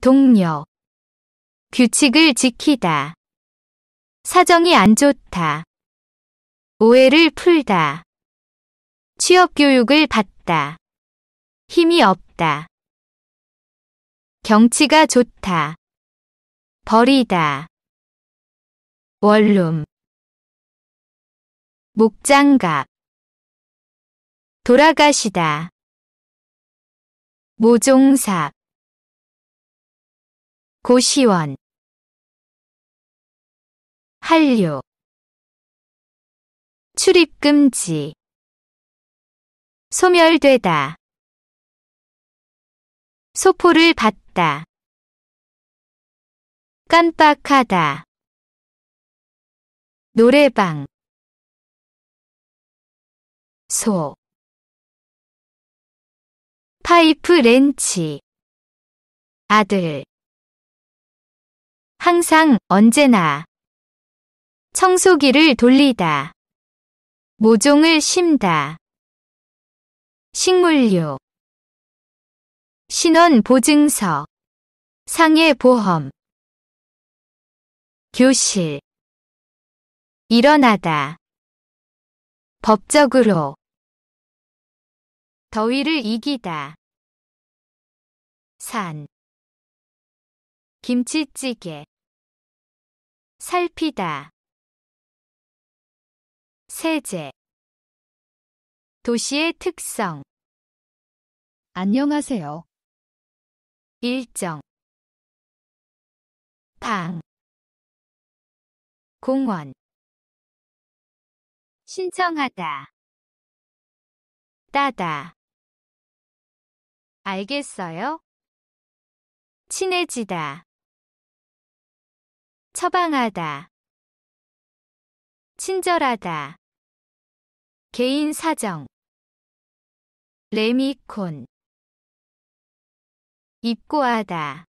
동력, 규칙을 지키다. 사정이 안 좋다. 오해를 풀다. 취업 교육을 받다. 힘이 없다. 경치가 좋다. 버리다. 원룸. 목장갑. 돌아가시다. 모종삽. 고시원 한류 출입금지 소멸되다 소포를 받다 깜빡하다 노래방 소 파이프 렌치 아들 항상 언제나 청소기를 돌리다 모종을 심다 식물료 신원 보증서 상해 보험 교실 일어나다 법적으로 더위를 이기다 산 김치찌개 살피다 세제 도시의 특성 안녕하세요. 일정 방 공원 신청하다 따다 알겠어요? 친해지다 처방하다, 친절하다, 개인 사정, 레미콘, 입고하다.